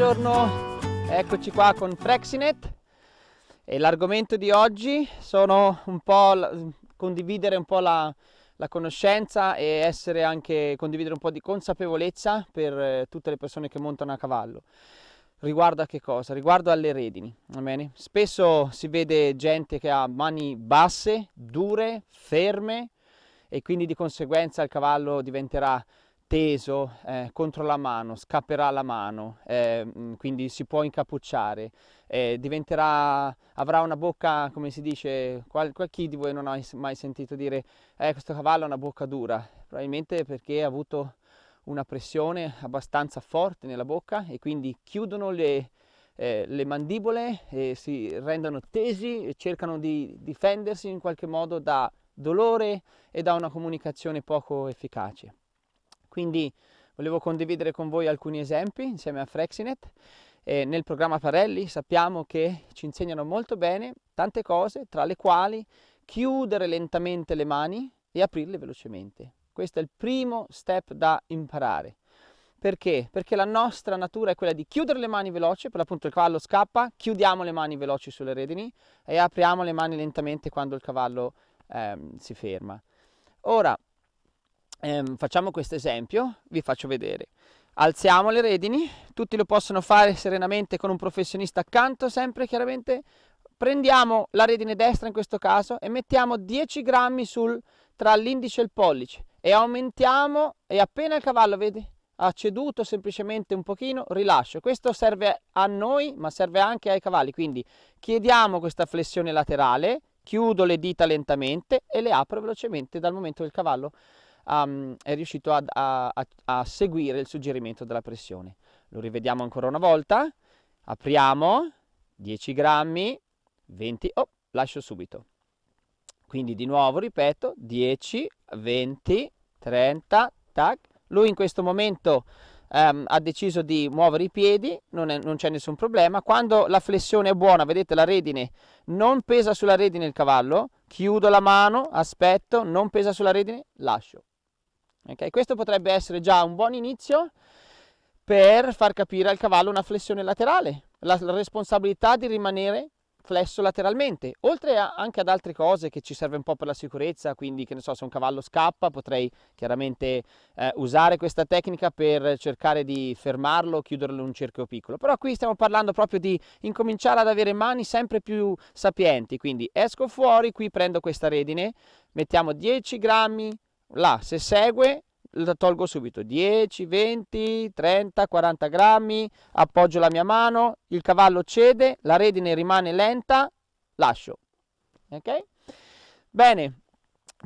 buongiorno, eccoci qua con Frexinet e l'argomento di oggi sono un po' condividere un po' la, la conoscenza e essere anche condividere un po' di consapevolezza per eh, tutte le persone che montano a cavallo. Riguardo a che cosa? Riguardo alle redini, va bene? Spesso si vede gente che ha mani basse, dure, ferme e quindi di conseguenza il cavallo diventerà teso eh, contro la mano, scapperà la mano, eh, mm, quindi si può incappucciare, eh, diventerà, avrà una bocca, come si dice, qual, qual, chi di voi non ha mai sentito dire eh, questo cavallo ha una bocca dura, probabilmente perché ha avuto una pressione abbastanza forte nella bocca e quindi chiudono le, eh, le mandibole e si rendono tesi e cercano di difendersi in qualche modo da dolore e da una comunicazione poco efficace. Quindi volevo condividere con voi alcuni esempi insieme a Frexinet. E nel programma Parelli sappiamo che ci insegnano molto bene tante cose, tra le quali chiudere lentamente le mani e aprirle velocemente. Questo è il primo step da imparare. Perché? Perché la nostra natura è quella di chiudere le mani veloci, per l'appunto il cavallo scappa, chiudiamo le mani veloci sulle redini e apriamo le mani lentamente quando il cavallo ehm, si ferma. Ora, ehm, facciamo questo esempio, vi faccio vedere. Alziamo le redini, tutti lo possono fare serenamente con un professionista accanto, sempre chiaramente. Prendiamo la redine destra in questo caso e mettiamo 10 grammi sul, tra l'indice e il pollice e aumentiamo e appena il cavallo, vedi, ha ceduto semplicemente un pochino, rilascio. Questo serve a noi, ma serve anche ai cavalli. Quindi chiediamo questa flessione laterale, chiudo le dita lentamente e le apro velocemente dal momento che il cavallo um, è riuscito a, a, a seguire il suggerimento della pressione. Lo rivediamo ancora una volta, apriamo, 10 grammi, 20, oh, lascio subito. Quindi di nuovo ripeto, 10, 20, 30, tac. Lui in questo momento Um, ha deciso di muovere i piedi, non, è, non, c'è nessun problema. Quando la flessione è buona, vedete la redine, non pesa sulla redine il cavallo, chiudo la mano, aspetto, non pesa sulla redine, lascio. Okay? Questo potrebbe essere già un buon inizio per far capire al cavallo una flessione laterale, la responsabilità di rimanere flesso lateralmente, oltre a, anche ad altre cose che ci serve un po' per la sicurezza, quindi che ne so, se un cavallo scappa potrei chiaramente eh, usare questa tecnica per cercare di fermarlo, chiuderlo in un cerchio piccolo, però qui stiamo parlando proprio di incominciare ad avere mani sempre più sapienti, quindi esco fuori, qui prendo questa redine, mettiamo 10 grammi là se segue la tolgo subito 10 20 30 40 grammi appoggio la mia mano il cavallo cede la redine rimane lenta lascio ok bene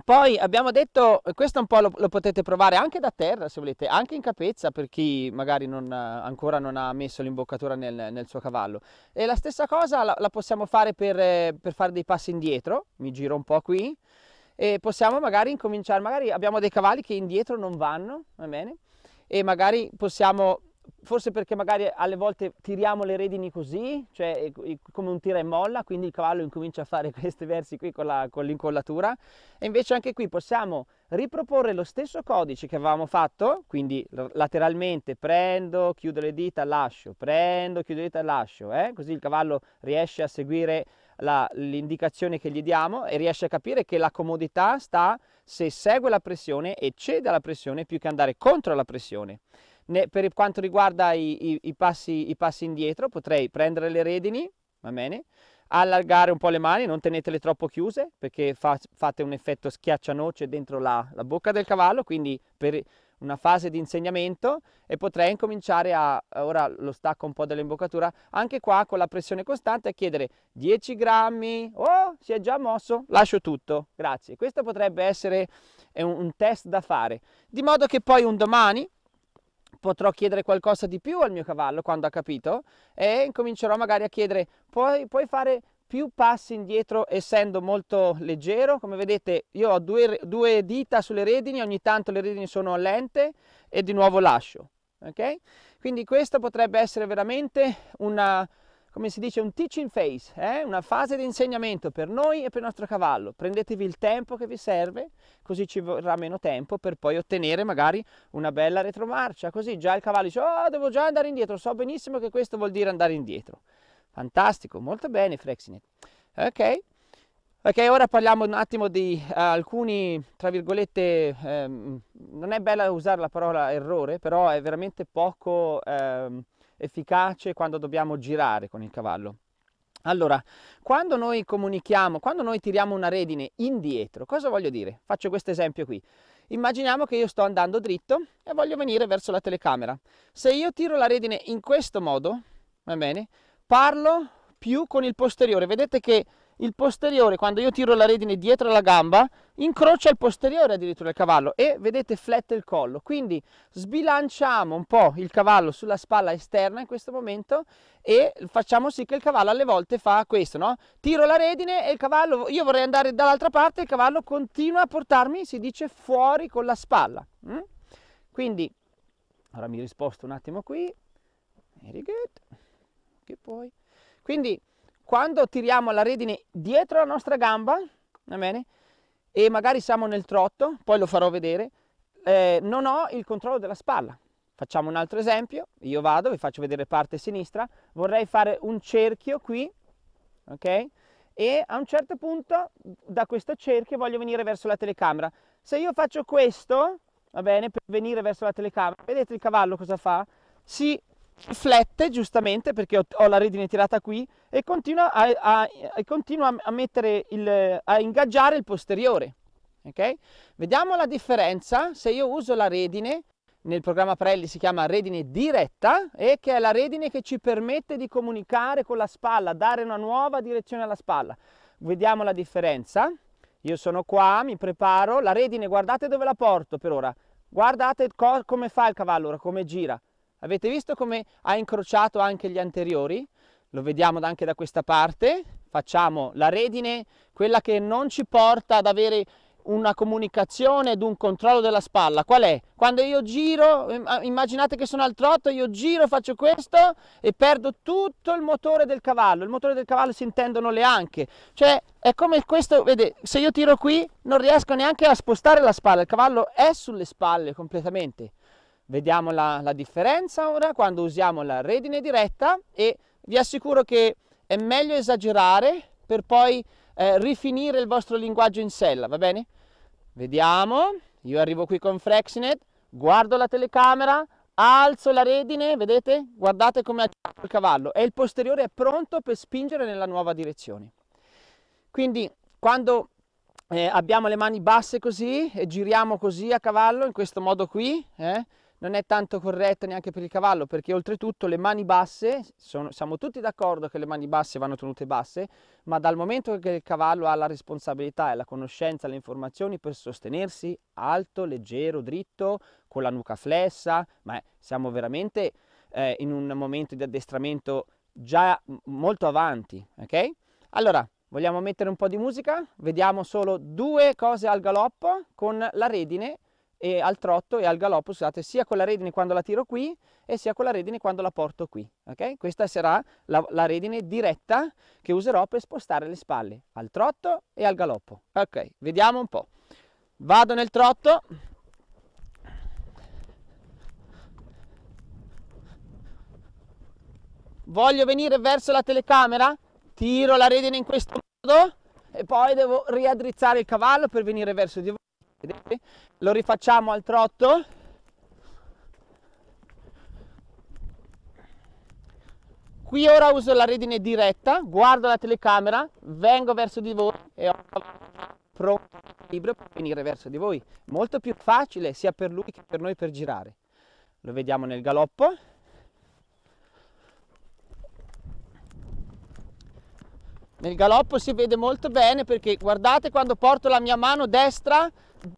poi abbiamo detto, questo un po' lo, lo, potete provare anche da terra se volete, anche in capezza per chi magari non, ancora non ha messo l'imboccatura nel, nel, suo cavallo. E la stessa cosa la, la possiamo fare per, eh, per fare dei passi indietro, mi giro un po' qui, e possiamo magari incominciare, magari abbiamo dei cavalli che indietro non vanno, va bene? E magari possiamo, forse perché magari alle volte tiriamo le redini così, cioè come un tira e molla, quindi il cavallo incomincia a fare questi versi qui con l'incollatura, e invece anche qui possiamo riproporre lo stesso codice che avevamo fatto, quindi lateralmente prendo, chiudo le dita, lascio, prendo, chiudo le dita, lascio, eh? così il cavallo riesce a seguire l'indicazione che gli diamo e riesce a capire che la comodità sta se segue la pressione e cede alla pressione più che andare contro la pressione. Ne, per quanto riguarda i, i, i, passi, i passi indietro potrei prendere le redini, va bene? allargare un po' le mani, non tenetele troppo chiuse perché fa, fate un effetto schiaccianoce dentro la, la, bocca del cavallo, quindi per, una fase di insegnamento e potrei incominciare a, ora lo stacco un po' dall'imboccatura, anche qua con la pressione costante a chiedere 10 grammi, oh si è già mosso, lascio tutto, grazie. Questo potrebbe essere un, un test da fare, di modo che poi un domani potrò chiedere qualcosa di più al mio cavallo quando ha capito e incomincerò magari a chiedere puoi, puoi fare più passi indietro essendo molto leggero come vedete io ho due, due dita sulle redini ogni tanto le redini sono lente e di nuovo lascio ok quindi questo potrebbe essere veramente una come si dice un teaching phase eh? una fase di insegnamento per noi e per il nostro cavallo prendetevi il tempo che vi serve così ci vorrà meno tempo per poi ottenere magari una bella retromarcia così già il cavallo dice oh devo già andare indietro so benissimo che questo vuol dire andare indietro Fantastico, molto bene Frexinet. Ok. Ok, ora parliamo un attimo di uh, alcuni, tra virgolette, um, non è bella usare la parola errore, però è veramente poco um, efficace quando dobbiamo girare con il cavallo. Allora, quando noi comunichiamo, quando noi tiriamo una redine indietro, cosa voglio dire? Faccio questo esempio qui. Immaginiamo che io sto andando dritto e voglio venire verso la telecamera. Se io tiro la redine in questo modo, va bene, parlo più con il posteriore. Vedete che il posteriore, quando io tiro la redine dietro la gamba, incrocia il posteriore addirittura del cavallo e vedete flette il collo. Quindi sbilanciamo un po' il cavallo sulla spalla esterna in questo momento e facciamo sì che il cavallo alle volte fa questo, no? Tiro la redine e il cavallo, io vorrei andare dall'altra parte, e il cavallo continua a portarmi, si dice, fuori con la spalla. Mm? Quindi, ora mi risposto un attimo qui. Very good che poi... Quindi quando tiriamo la redine dietro la nostra gamba, va bene? E magari siamo nel trotto, poi lo farò vedere, eh, non ho il controllo della spalla. Facciamo un altro esempio, io vado, vi faccio vedere parte sinistra, vorrei fare un cerchio qui, ok? E a un certo punto da questo cerchio voglio venire verso la telecamera. Se io faccio questo, va bene, per venire verso la telecamera, vedete il cavallo cosa fa? Si flette giustamente perché ho, ho la redine tirata qui e continua a, a, a, continua a mettere il, a ingaggiare il posteriore. Okay? Vediamo la differenza se io uso la redine, nel programma Prelli si chiama redine diretta e che è la redine che ci permette di comunicare con la spalla, dare una nuova direzione alla spalla. Vediamo la differenza. Io sono qua, mi preparo, la redine guardate dove la porto per ora, guardate co come fa il cavallo ora, come gira. Avete visto come ha incrociato anche gli anteriori? Lo vediamo anche da questa parte. Facciamo la redine, quella che non ci porta ad avere una comunicazione ed un controllo della spalla. Qual è? Quando io giro, ah, immaginate che sono al trotto, io giro, faccio questo e perdo tutto il motore del cavallo. Il motore del cavallo si intendono le anche. Cioè è come questo, vede, se io tiro qui non riesco neanche a spostare la spalla, il cavallo è sulle spalle completamente. Vediamo la, la differenza ora quando usiamo la redine diretta e vi assicuro che è meglio esagerare per poi eh, rifinire il vostro linguaggio in sella, va bene? Vediamo, io arrivo qui con Frexinet, guardo la telecamera, alzo la redine, vedete? Guardate come acciappo il cavallo e il posteriore è pronto per spingere nella nuova direzione. Quindi quando eh, abbiamo le mani basse così e giriamo così a cavallo, in questo modo qui, eh, non è tanto corretto neanche per il cavallo perché oltretutto le mani basse, sono, siamo tutti d'accordo che le mani basse vanno tenute basse, ma dal momento che il cavallo ha la responsabilità e la conoscenza, le informazioni per sostenersi alto, leggero, dritto, con la nuca flessa, ma siamo veramente eh, in un momento di addestramento già molto avanti, ok? Allora, vogliamo mettere un po' di musica? Vediamo solo due cose al galoppo con la redine e al trotto e al galoppo, scusate, sia con la redine quando la tiro qui e sia con la redine quando la porto qui. Okay? Questa sarà la, la, redine diretta che userò per spostare le spalle al trotto e al galoppo. Ok, vediamo un po'. Vado nel trotto. Voglio venire verso la telecamera, tiro la redine in questo modo e poi devo riaddrizzare il cavallo per venire verso di voi Vedete? Lo rifacciamo al trotto. Qui ora uso la redine diretta, guardo la telecamera, vengo verso di voi e ho pronto equilibrio per venire verso di voi. Molto più facile sia per lui che per noi per girare. Lo vediamo nel galoppo. Nel galoppo si vede molto bene perché guardate quando porto la mia mano destra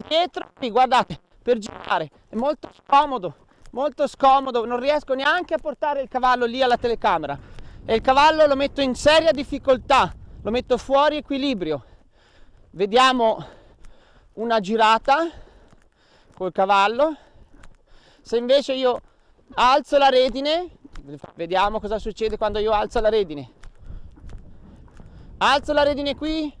dietro, guardate, per girare. È molto scomodo, molto scomodo. Non riesco neanche a portare il cavallo lì alla telecamera. E il cavallo lo metto in seria difficoltà, lo metto fuori equilibrio. Vediamo una girata col cavallo. Se invece io alzo la redine, vediamo cosa succede quando io alzo la redine alzo la redine qui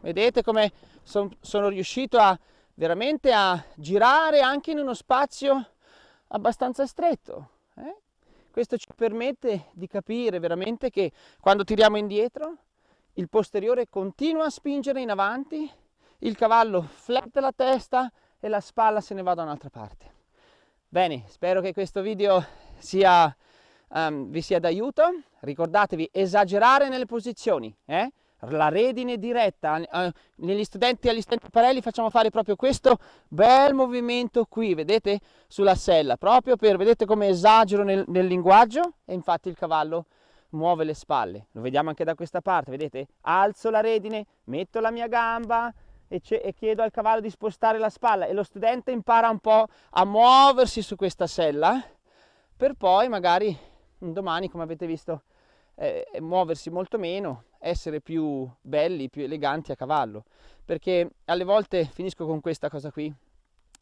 vedete come son, sono riuscito a veramente a girare anche in uno spazio abbastanza stretto eh? questo ci permette di capire veramente che quando tiriamo indietro il posteriore continua a spingere in avanti il cavallo flette la testa e la spalla se ne va da un'altra parte bene spero che questo video sia um, vi sia d'aiuto. Ricordatevi, esagerare nelle posizioni. Eh? La redine diretta, uh, negli studenti agli studenti parelli facciamo fare proprio questo bel movimento qui, vedete, sulla sella, proprio per, vedete come esagero nel, nel linguaggio e infatti il cavallo muove le spalle. Lo vediamo anche da questa parte, vedete? Alzo la redine, metto la mia gamba e, e, chiedo al cavallo di spostare la spalla e lo studente impara un po' a muoversi su questa sella per poi magari domani come avete visto eh, eh, muoversi molto meno, essere più belli, più eleganti a cavallo, perché alle volte, finisco con questa cosa qui,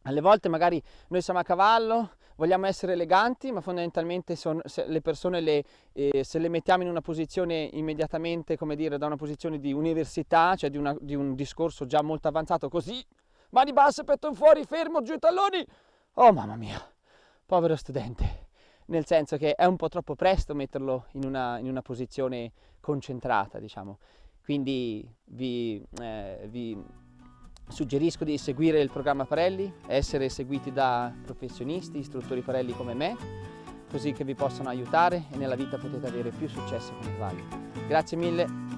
alle volte magari noi siamo a cavallo, vogliamo essere eleganti, ma fondamentalmente son, se le persone le, eh, se le mettiamo in una posizione immediatamente, come dire, da una posizione di università, cioè di, una, di un discorso già molto avanzato, così, mani basse, petto fuori, fermo, giù i talloni, oh mamma mia, povero studente nel senso che è un po' troppo presto metterlo in una, in una posizione concentrata, diciamo. Quindi vi, eh, vi, suggerisco di seguire il programma Parelli, essere seguiti da professionisti, istruttori Parelli come me, così che vi possano aiutare e nella vita potete avere più successo come Cavalli. Grazie mille